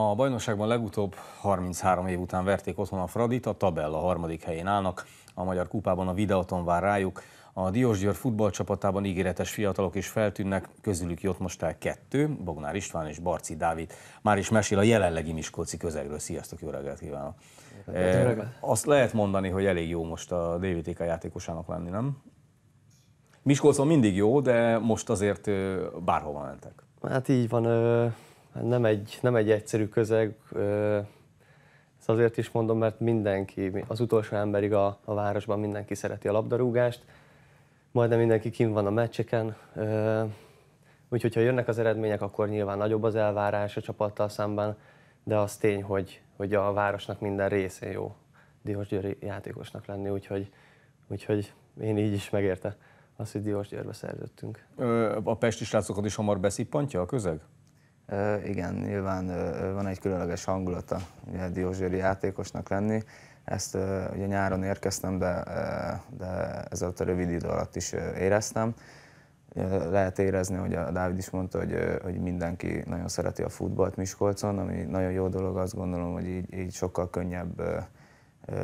A bajnokságban legutóbb 33 év után verték otthon a Fradit, a tabella harmadik helyén állnak. A Magyar Kupában a videoton vár rájuk. A Diósgyőr futballcsapatában ígéretes fiatalok is feltűnnek, közülük jött most el kettő, Bognár István és Barci Dávid. Már is mesél a jelenlegi Miskolci közegről. Sziasztok, jó reggelt kívánok! E, azt lehet mondani, hogy elég jó most a DVTK játékosának lenni, nem? Miskolcon mindig jó, de most azért eh, bárhova mentek. Hát így van, nem egy, nem egy egyszerű közeg, Ez azért is mondom, mert mindenki, az utolsó emberig a, a városban mindenki szereti a labdarúgást, majdnem mindenki kim van a meccseken, úgyhogy ha jönnek az eredmények, akkor nyilván nagyobb az elvárás a csapattal szemben, de az tény, hogy, hogy a városnak minden része jó Diós Győri játékosnak lenni, úgyhogy, úgyhogy én így is megérte azt, hogy Diós Győrbe szerződtünk. a pesti srácokat is hamar beszippantja a közeg? Igen, nyilván van egy különleges hangulata ugye, Diózséri játékosnak lenni. Ezt ugye nyáron érkeztem, de, de ez a rövid idő alatt is éreztem. Lehet érezni, hogy a Dávid is mondta, hogy, hogy mindenki nagyon szereti a futballt Miskolcon, ami nagyon jó dolog, azt gondolom, hogy így, így sokkal könnyebb,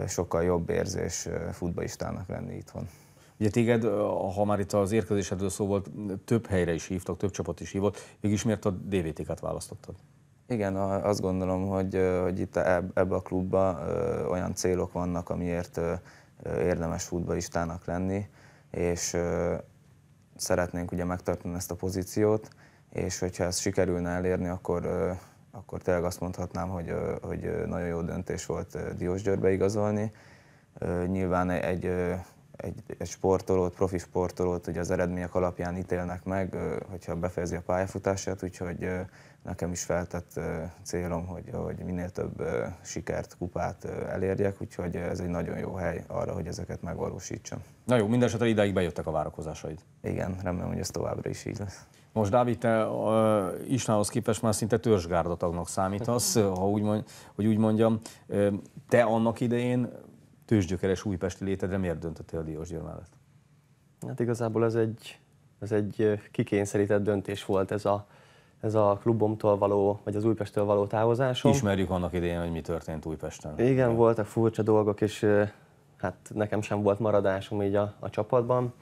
sokkal jobb érzés futballistának lenni itthon. Ugye téged, ha már itt az érkezésedről szó volt, több helyre is hívtak, több csapat is hívott, mégis miért a DVT-ket választottad? Igen, azt gondolom, hogy, hogy itt ebbe a klubba olyan célok vannak, amiért érdemes futbalistának lenni, és szeretnénk ugye megtartani ezt a pozíciót, és hogyha ezt sikerülne elérni, akkor, akkor tényleg azt mondhatnám, hogy, hogy nagyon jó döntés volt Diós Györbe igazolni. Nyilván egy egy, egy sportolót, profi sportolót ugye az eredmények alapján ítélnek meg, hogyha befejezi a pályafutását, úgyhogy nekem is feltett célom, hogy, hogy minél több sikert, kupát elérjek, úgyhogy ez egy nagyon jó hely arra, hogy ezeket megvalósítsam. Na jó, mindesetre ideig bejöttek a várakozásaid. Igen, remélem, hogy ez továbbra is így lesz. Most Dávid, te uh, Isnához képest már szinte törzsgárdatagnak számítasz, ha úgy mond, hogy úgy mondjam. Te annak idején tőzsgyökeres újpesti létedre miért döntöttél a Diósgyőr mellett? Hát igazából ez egy, ez egy eh, kikényszerített döntés volt ez a, ez a klubomtól való, vagy az Újpesttől való távozásom. Ismerjük annak idején, hogy mi történt Újpesten. Igen, Igen. voltak furcsa dolgok, és eh, hát nekem sem volt maradásom így a, a csapatban,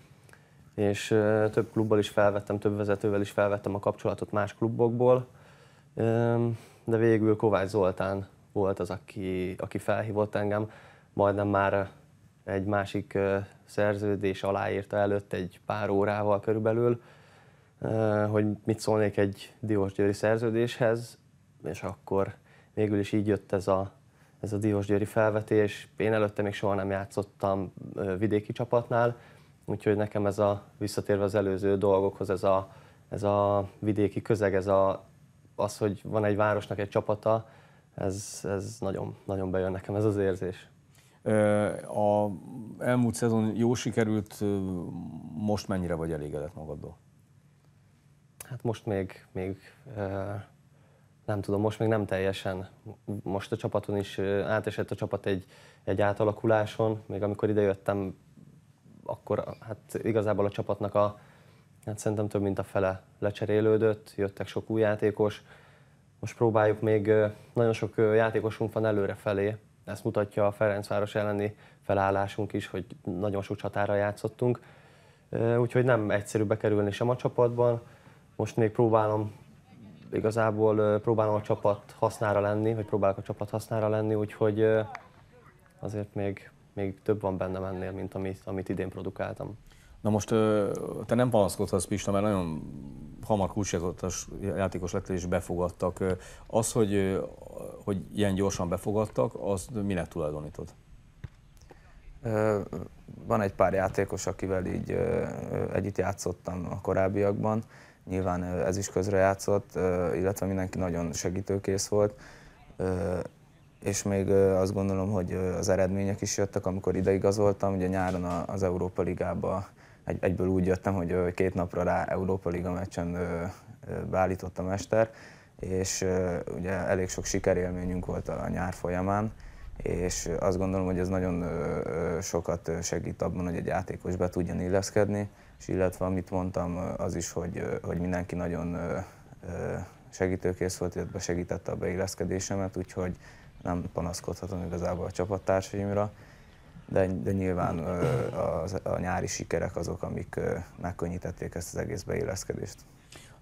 és eh, több klubbal is felvettem, több vezetővel is felvettem a kapcsolatot más klubokból, de végül Kovács Zoltán volt az, aki, aki felhívott engem majdnem már egy másik szerződés aláírta előtt egy pár órával körülbelül, hogy mit szólnék egy Győri szerződéshez, és akkor végül is így jött ez a, ez a Győri felvetés. Én előtte még soha nem játszottam vidéki csapatnál, úgyhogy nekem ez a, visszatérve az előző dolgokhoz, ez a, ez a vidéki közeg, ez a, az, hogy van egy városnak egy csapata, ez, ez nagyon, nagyon bejön nekem ez az érzés. A elmúlt szezon jó sikerült, most mennyire vagy elégedett magaddal? Hát most még, még nem tudom, most még nem teljesen. Most a csapaton is átesett a csapat egy, egy átalakuláson, még amikor idejöttem, akkor hát igazából a csapatnak a, hát szerintem több mint a fele lecserélődött, jöttek sok új játékos. Most próbáljuk még, nagyon sok játékosunk van előre felé, ezt mutatja a Ferencváros elleni felállásunk is, hogy nagyon sok csatára játszottunk, úgyhogy nem egyszerű bekerülni sem a csapatban. Most még próbálom igazából próbálom a csapat hasznára lenni, vagy próbálok a csapat hasznára lenni, úgyhogy azért még, még több van bennem ennél, mint amit, amit idén produkáltam. Na most te nem panaszkodhatsz, Pista, mert nagyon hamar kulcsjátékos játékos lettél és befogadtak. Az, hogy, hogy ilyen gyorsan befogadtak, az minek tulajdonítod? Van egy pár játékos, akivel így együtt játszottam a korábbiakban. Nyilván ez is közre játszott, illetve mindenki nagyon segítőkész volt. És még azt gondolom, hogy az eredmények is jöttek, amikor ideigazoltam, ugye nyáron az Európa Ligába egy, egyből úgy jöttem, hogy két napra rá Európa Liga meccsen beállított a mester, és ugye elég sok sikerélményünk volt a nyár folyamán, és azt gondolom, hogy ez nagyon sokat segít abban, hogy egy játékos be tudjon illeszkedni, és illetve amit mondtam, az is, hogy, hogy mindenki nagyon segítőkész volt, illetve segítette a beilleszkedésemet, úgyhogy nem panaszkodhatom igazából a csapattársaimra de, de nyilván a, a nyári sikerek azok, amik megkönnyítették ezt az egész beilleszkedést.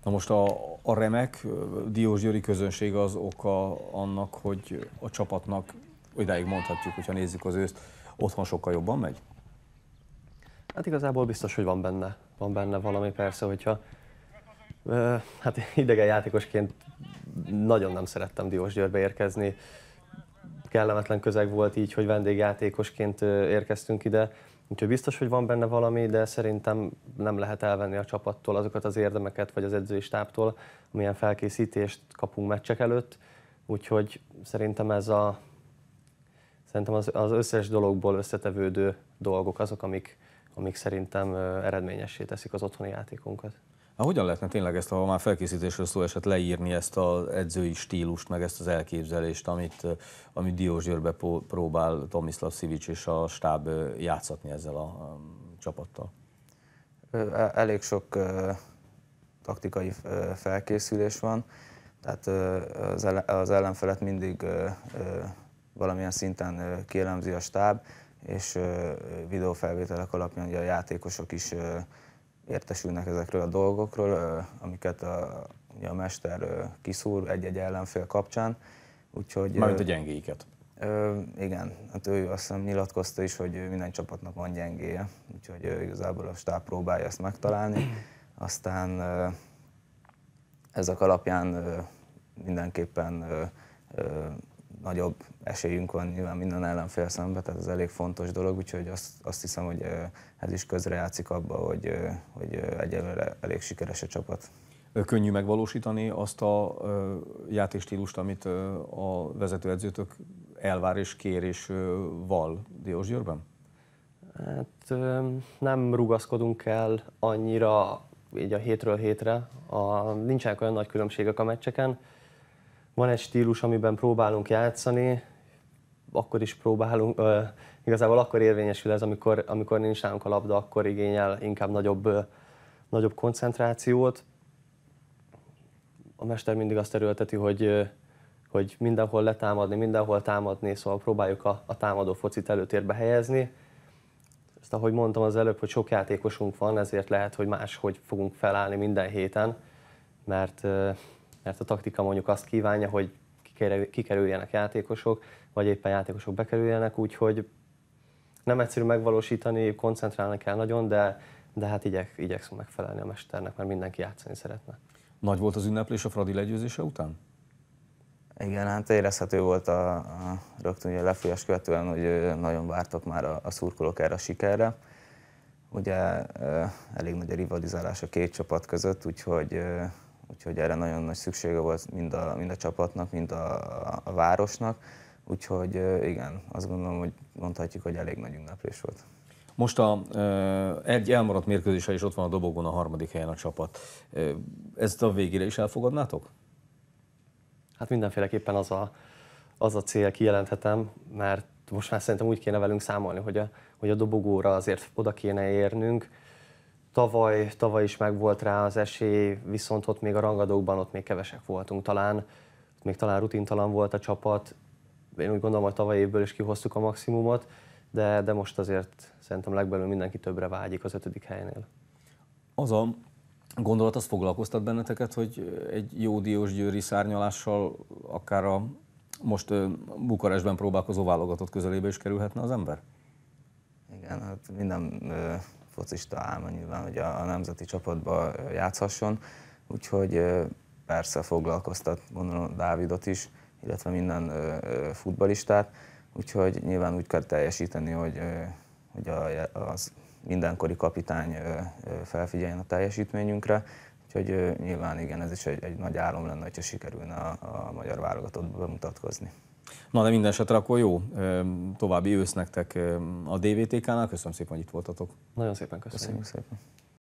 Na most a, a remek Diós Győri közönség az oka annak, hogy a csapatnak, idáig mondhatjuk, hogyha nézzük az őszt, otthon sokkal jobban megy? Hát igazából biztos, hogy van benne. Van benne valami persze, hogyha hát idegen játékosként nagyon nem szerettem Diós Győrbe érkezni kellemetlen közeg volt így, hogy vendégjátékosként érkeztünk ide. Úgyhogy biztos, hogy van benne valami, de szerintem nem lehet elvenni a csapattól azokat az érdemeket, vagy az edzői stábtól, amilyen felkészítést kapunk meccsek előtt. Úgyhogy szerintem ez a, szerintem az, az összes dologból összetevődő dolgok azok, amik, amik szerintem eredményessé teszik az otthoni játékunkat. Hát hogyan lehetne tényleg ezt, ha már felkészítésről szó esett, leírni ezt az edzői stílust, meg ezt az elképzelést, amit, amit Diós Györbe próbál Tomislav Szivics és a stáb játszatni ezzel a csapattal? E-, elég sok taktikai felkészülés van, tehát az ellenfelet mindig valamilyen szinten kielemzi a stáb, és videófelvételek alapján ugye a játékosok is értesülnek ezekről a dolgokról, amiket a, a mester kiszúr egy-egy ellenfél kapcsán. Úgyhogy, Mármint a gyengéiket. igen, hát ő azt hiszem nyilatkozta is, hogy minden csapatnak van gyengéje, úgyhogy igazából a stáb próbálja ezt megtalálni. Aztán ezek alapján mindenképpen nagyobb esélyünk van nyilván minden ellenfél szemben, tehát ez elég fontos dolog, úgyhogy azt, azt hiszem, hogy ez is közrejátszik abba, hogy, hogy egyelőre elég sikeres a csapat. Könnyű megvalósítani azt a játéstílust, amit a vezetőedzőtök elvár és kér és val Diós Győrben? Hát nem rugaszkodunk el annyira így a hétről hétre. A, nincsenek olyan nagy különbségek a meccseken van egy stílus, amiben próbálunk játszani, akkor is próbálunk, ö, igazából akkor érvényesül ez, amikor, amikor nincs nálunk a labda, akkor igényel inkább nagyobb, ö, nagyobb koncentrációt. A mester mindig azt erőlteti, hogy, ö, hogy mindenhol letámadni, mindenhol támadni, szóval próbáljuk a, a támadó focit előtérbe helyezni. Ezt ahogy mondtam az előbb, hogy sok játékosunk van, ezért lehet, hogy máshogy fogunk felállni minden héten, mert mert a taktika mondjuk azt kívánja, hogy kikerüljenek játékosok, vagy éppen játékosok bekerüljenek, úgyhogy nem egyszerű megvalósítani, koncentrálni kell nagyon, de, de hát igyek, igyekszünk megfelelni a mesternek, mert mindenki játszani szeretne. Nagy volt az ünneplés a Fradi legyőzése után? Igen, hát érezhető volt a, a rögtön a lefújás követően, hogy nagyon vártak már a, a szurkolók erre a sikerre. Ugye elég nagy a rivalizálás a két csapat között, úgyhogy úgyhogy erre nagyon nagy szüksége volt mind a, mind a csapatnak, mind a, a városnak, úgyhogy igen, azt gondolom, hogy mondhatjuk, hogy elég nagy ünneplés volt. Most a, egy elmaradt mérkőzése is ott van a dobogón a harmadik helyen a csapat. Ezt a végére is elfogadnátok? Hát mindenféleképpen az a, az a cél, kijelenthetem, mert most már szerintem úgy kéne velünk számolni, hogy a, hogy a dobogóra azért oda kéne érnünk, Tavaly, tavaly is meg volt rá az esély, viszont ott még a rangadókban ott még kevesek voltunk talán, még talán rutintalan volt a csapat. Én úgy gondolom, hogy tavaly évből is kihoztuk a maximumot, de, de most azért szerintem legbelül mindenki többre vágyik az ötödik helynél. Az a gondolat, az foglalkoztat benneteket, hogy egy jó diós győri szárnyalással akár a most Bukarestben próbálkozó válogatott közelébe is kerülhetne az ember? Igen, hát minden focista álma nyilván, hogy a, a nemzeti csapatba játszhasson, úgyhogy persze foglalkoztat gondolom Dávidot is, illetve minden futbalistát, úgyhogy nyilván úgy kell teljesíteni, hogy, hogy a, az mindenkori kapitány felfigyeljen a teljesítményünkre, úgyhogy nyilván igen, ez is egy, egy nagy álom lenne, hogyha sikerülne a, a magyar válogatottba bemutatkozni. Na, de minden esetre akkor jó további ősz nektek a DVTK-nál. Köszönöm szépen, hogy itt voltatok. Nagyon szépen köszönjük. köszönjük szépen.